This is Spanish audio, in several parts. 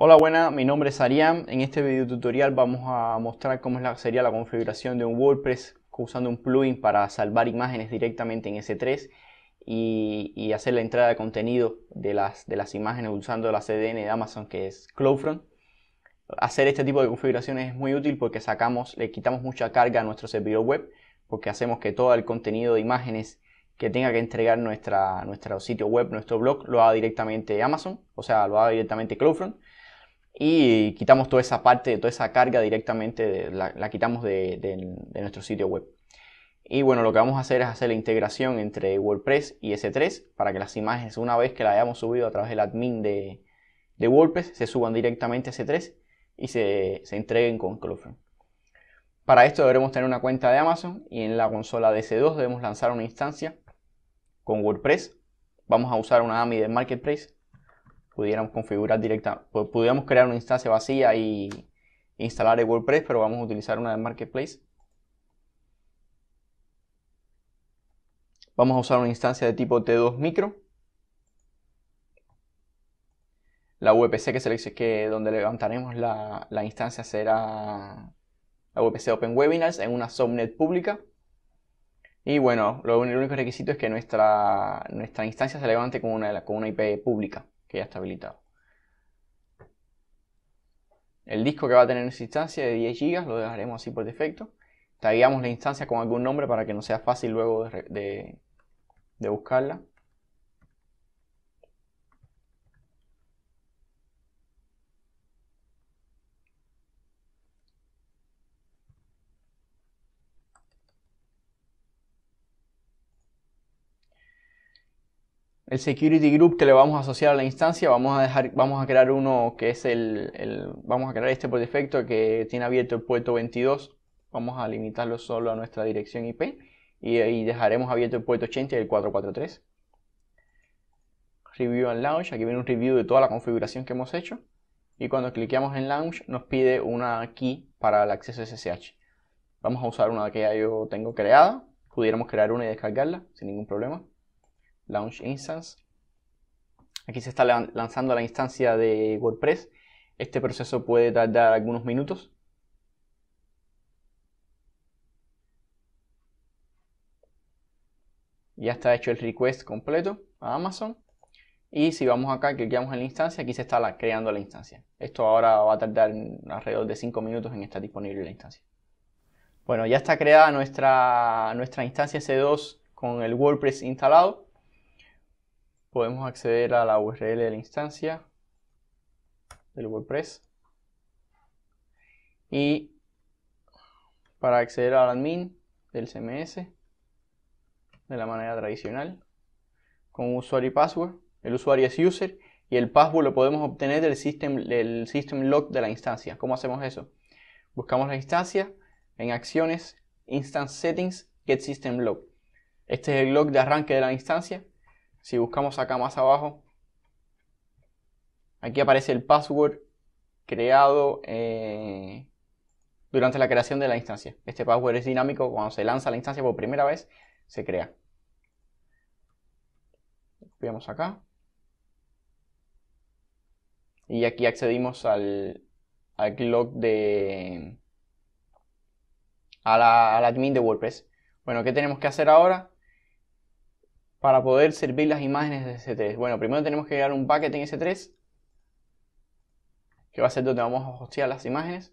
Hola, buenas, mi nombre es Ariam. En este video tutorial vamos a mostrar cómo sería la configuración de un WordPress usando un plugin para salvar imágenes directamente en S3 y, hacer la entrada de contenido de las, imágenes usando la CDN de Amazon que es CloudFront. Hacer este tipo de configuraciones es muy útil porque sacamos, le quitamos mucha carga a nuestro servidor web porque hacemos que todo el contenido de imágenes que tenga que entregar nuestra, nuestro sitio web, nuestro blog, lo haga directamente Amazon, o sea, lo haga directamente CloudFront y quitamos toda esa parte, toda esa carga directamente, la, quitamos de, nuestro sitio web. Y bueno, lo que vamos a hacer es hacer la integración entre WordPress y S3 para que las imágenes, una vez que las hayamos subido a través del admin de, WordPress, se suban directamente a S3 y se, entreguen con CloudFront. Para esto debemos tener una cuenta de Amazon y en la consola de s 2 debemos lanzar una instancia con WordPress. Vamos a usar una AMI de Marketplace pudiéramos configurar directa, pudiéramos crear una instancia vacía y instalar el WordPress, pero vamos a utilizar una de Marketplace. Vamos a usar una instancia de tipo T2 micro. La VPC que, seleccioné, que donde levantaremos la, instancia será la VPC Open Webinars en una subnet pública. Y bueno, lo, el único requisito es que nuestra, nuestra instancia se levante con una, con una IP pública que ya está habilitado. El disco que va a tener esa instancia de 10 GB lo dejaremos así por defecto. Tagueamos la instancia con algún nombre para que no sea fácil luego de buscarla. el security group que le vamos a asociar a la instancia, vamos a dejar, vamos a crear uno que es el, vamos a crear este por defecto que tiene abierto el puerto 22, vamos a limitarlo solo a nuestra dirección IP y, dejaremos abierto el puerto 80 y el 443. Review and Launch, aquí viene un review de toda la configuración que hemos hecho y cuando cliqueamos en Launch nos pide una key para el acceso SSH. Vamos a usar una que ya yo tengo creada, pudiéramos crear una y descargarla sin ningún problema. Launch Instance. Aquí se está lanzando la instancia de WordPress. Este proceso puede tardar algunos minutos. Ya está hecho el request completo a Amazon. Y si vamos acá, clicamos en la instancia, aquí se está creando la instancia. Esto ahora va a tardar alrededor de 5 minutos en estar disponible la instancia. Bueno, ya está creada nuestra, nuestra instancia C2 con el WordPress instalado podemos acceder a la URL de la instancia del WordPress. Y para acceder al admin del CMS de la manera tradicional con usuario y password. El usuario es user y el password lo podemos obtener del system, del system log de la instancia. ¿Cómo hacemos eso? Buscamos la instancia en acciones, instance settings, get system log. Este es el log de arranque de la instancia si buscamos acá más abajo, aquí aparece el password creado eh, durante la creación de la instancia. Este password es dinámico, cuando se lanza la instancia por primera vez, se crea. Copiamos acá. Y aquí accedimos al, log de... al admin de WordPress. Bueno, ¿qué tenemos que hacer ahora? para poder servir las imágenes de S3. Bueno, primero tenemos que crear un bucket en S3, que va a ser donde vamos a hostear las imágenes.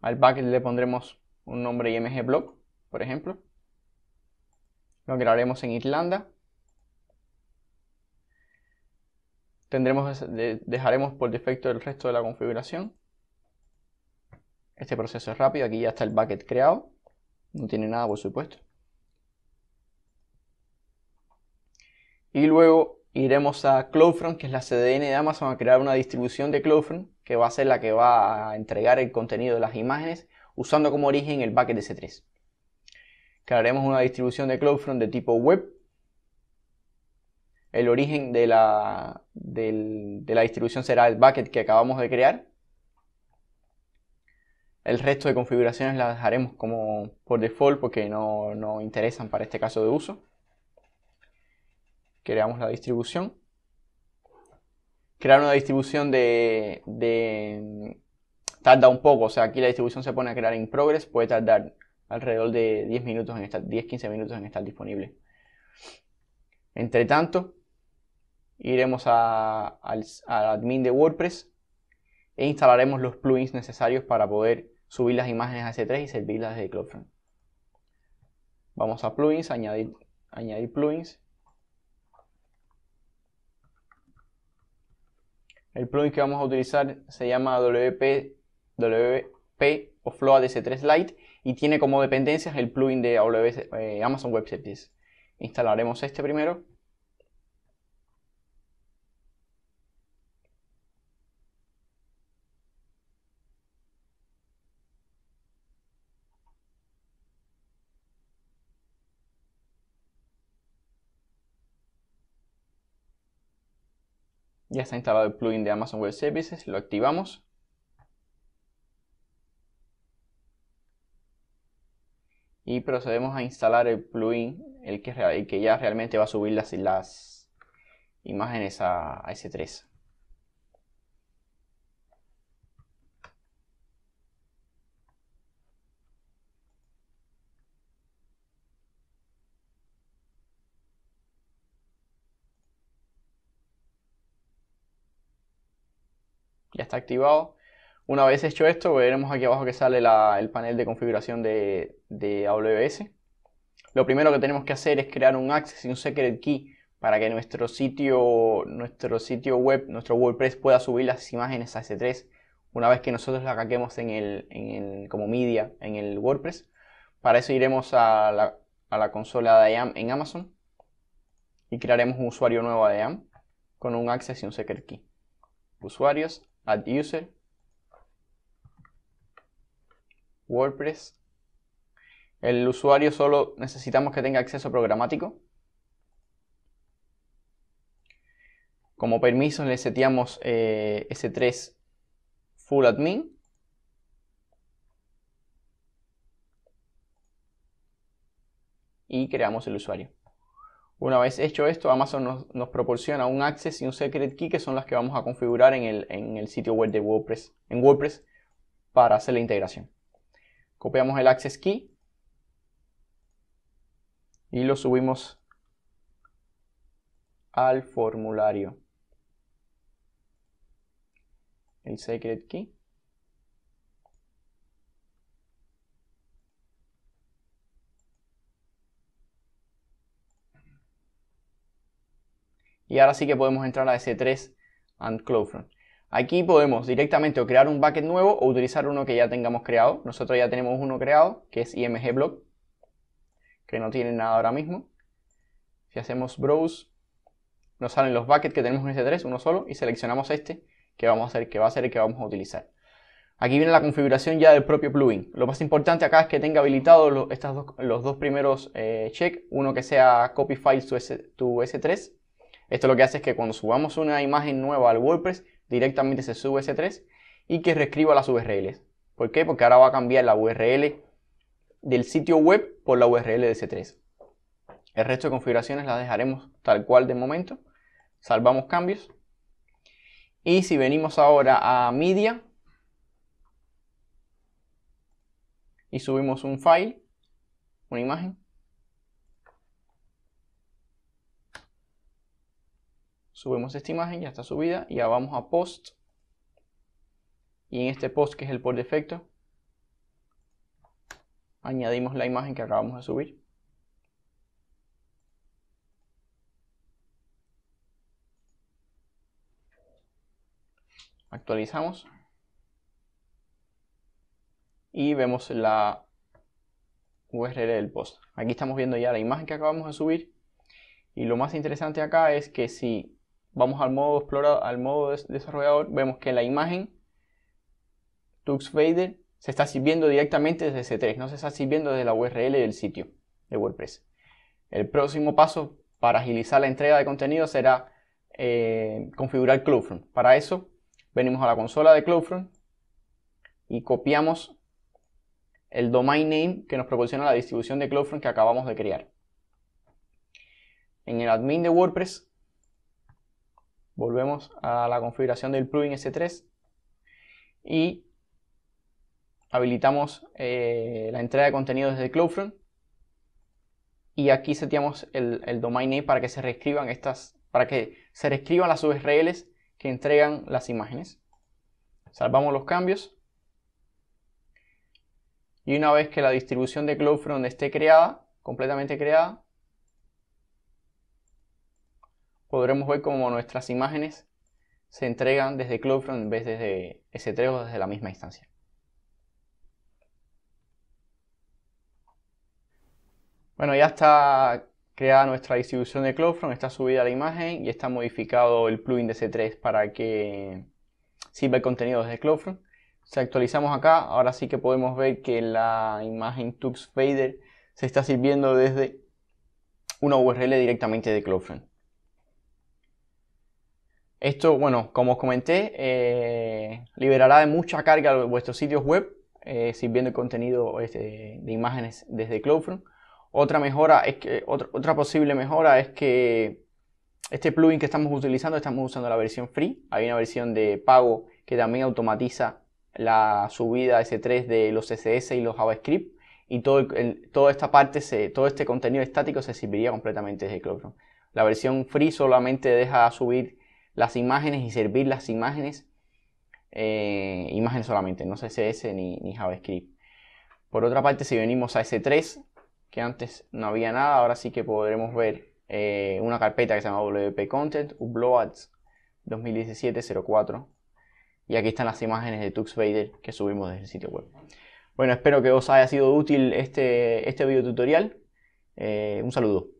Al bucket le pondremos un nombre img por ejemplo. Lo crearemos en Irlanda. tendremos, dejaremos por defecto el resto de la configuración. Este proceso es rápido, aquí ya está el bucket creado, no tiene nada por supuesto. Y luego iremos a CloudFront, que es la CDN de Amazon, a crear una distribución de CloudFront, que va a ser la que va a entregar el contenido de las imágenes, usando como origen el bucket de C3. Crearemos una distribución de CloudFront de tipo web, el origen de la, de la distribución será el bucket que acabamos de crear. El resto de configuraciones las dejaremos como por default porque no, no interesan para este caso de uso. Creamos la distribución. Crear una distribución de, tarda un poco, o sea, aquí la distribución se pone a crear en progress, puede tardar alrededor de 10 minutos en estar, 10-15 minutos en estar disponible. Entre tanto, iremos al, admin de WordPress e instalaremos los plugins necesarios para poder subir las imágenes a C3 y servirlas desde CloudFront. Vamos a plugins, añadir, plugins. El plugin que vamos a utilizar se llama WP, WP o Flow 3 Lite y tiene como dependencias el plugin de eh, Amazon Web Services. Instalaremos este primero. Ya está instalado el plugin de Amazon Web Services, lo activamos. Y procedemos a instalar el plugin, el que, ya realmente va a subir las, imágenes a, a S3. ya está activado. Una vez hecho esto, veremos aquí abajo que sale el panel de configuración de, AWS. Lo primero que tenemos que hacer es crear un access y un secret key para que nuestro sitio, nuestro sitio web, nuestro WordPress pueda subir las imágenes a S3 una vez que nosotros las caquemos en el, como media en el WordPress. Para eso iremos a la, a la consola de IAM en Amazon y crearemos un usuario nuevo de IAM con un access y un secret key. Usuarios, add user, WordPress. El usuario solo necesitamos que tenga acceso programático. Como permiso le seteamos eh, S3 Full Admin. Y creamos el usuario. Una vez hecho esto, Amazon nos, proporciona un access y un secret key que son las que vamos a configurar en el, en el sitio web de WordPress, en WordPress para hacer la integración. Copiamos el access key y lo subimos al formulario. El secret key. Y ahora sí que podemos entrar a S3 and CloudFront. Aquí podemos directamente o crear un bucket nuevo o utilizar uno que ya tengamos creado. Nosotros ya tenemos uno creado, que es IMG que no tiene nada ahora mismo. Si hacemos browse, nos salen los buckets que tenemos en S3, uno solo, y seleccionamos este, que vamos a hacer, que va a ser el que vamos a utilizar. Aquí viene la configuración ya del propio plugin. Lo más importante acá es que tenga habilitados los, dos, los dos primeros eh, check, uno que sea copy files to S3 esto lo que hace es que cuando subamos una imagen nueva al WordPress, directamente se sube S3 y que reescriba las URLs. ¿Por qué? Porque ahora va a cambiar la URL del sitio web por la URL de S3. El resto de configuraciones las dejaremos tal cual de momento. Salvamos cambios. Y si venimos ahora a Media y subimos un file, una imagen, Subimos esta imagen, ya está subida. Y ya vamos a post. Y en este post, que es el por defecto, añadimos la imagen que acabamos de subir. Actualizamos. Y vemos la URL del post. Aquí estamos viendo ya la imagen que acabamos de subir. Y lo más interesante acá es que si vamos al modo explorador, al modo desarrollador, vemos que la imagen Tux Fader se está sirviendo directamente desde C3, no se está sirviendo desde la URL del sitio de WordPress. El próximo paso para agilizar la entrega de contenido será eh, configurar CloudFront. Para eso, venimos a la consola de CloudFront y copiamos el domain name que nos proporciona la distribución de CloudFront que acabamos de crear. En el admin de WordPress volvemos a la configuración del plugin S3 y habilitamos eh, la entrada de contenido desde CloudFront y aquí seteamos el, domain name para que se reescriban estas, para que se reescriban las URLs que entregan las imágenes. Salvamos los cambios y una vez que la distribución de CloudFront esté creada, completamente creada, podremos ver cómo nuestras imágenes se entregan desde CloudFront en vez desde S3 o desde la misma instancia. Bueno, ya está creada nuestra distribución de CloudFront, está subida la imagen y está modificado el plugin de s 3 para que sirva el contenido desde CloudFront. Si actualizamos acá, ahora sí que podemos ver que la imagen Tux Fader se está sirviendo desde una URL directamente de CloudFront. Esto, bueno, como os comenté, eh, liberará de mucha carga vuestros sitios web, eh, sirviendo el contenido este, de imágenes desde CloudFront. Otra mejora es que, otra, posible mejora es que este plugin que estamos utilizando, estamos usando la versión free. Hay una versión de pago que también automatiza la subida S3 de los CSS y los JavaScript. Y todo toda esta parte, se, todo este contenido estático se serviría completamente desde CloudFront. La versión free solamente deja subir las imágenes y servir las imágenes, eh, imágenes solamente, no CSS ni, JavaScript. Por otra parte, si venimos a S3, que antes no había nada, ahora sí que podremos ver eh, una carpeta que se llama WP Content Uploads 2017-04. Y aquí están las imágenes de Tux Vader que subimos desde el sitio web. Bueno, espero que os haya sido útil este, este video tutorial. Eh, un saludo.